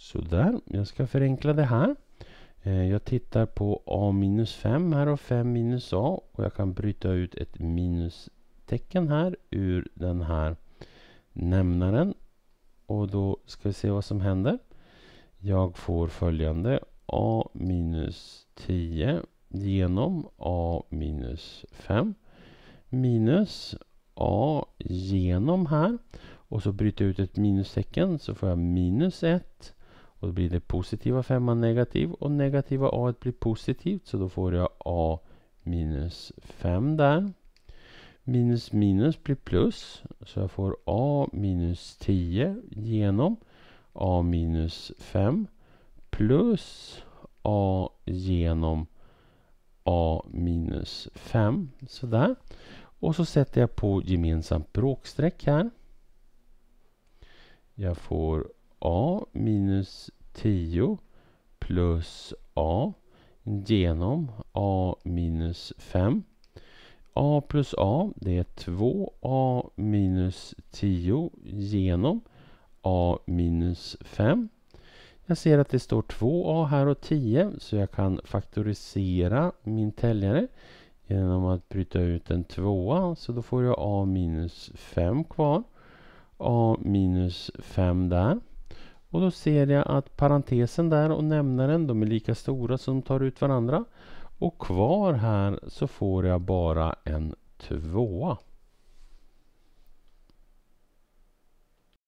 Sådär, jag ska förenkla det här. Eh, jag tittar på a minus 5 här och 5 minus a och jag kan bryta ut ett minustecken här ur den här nämnaren. Och då ska vi se vad som händer. Jag får följande a minus 10 genom a minus 5 minus a genom här och så bryter jag ut ett minustecken så får jag minus 1 och då blir det positiva femman negativ och negativa a blir positivt så då får jag a minus 5 där. Minus minus blir plus så jag får a minus 10 genom a minus 5 plus a genom a minus 5. Sådär. Och så sätter jag på gemensamt bråkstreck här. Jag får a minus 10 plus a genom a minus 5. a plus a det är 2a minus 10 genom a minus 5. Jag ser att det står 2a här och 10 så jag kan faktorisera min täljare genom att bryta ut en 2 så då får jag a minus 5 kvar. a minus 5 där. Och då ser jag att parentesen där och nämnaren de är lika stora så de tar ut varandra. Och kvar här så får jag bara en tvåa.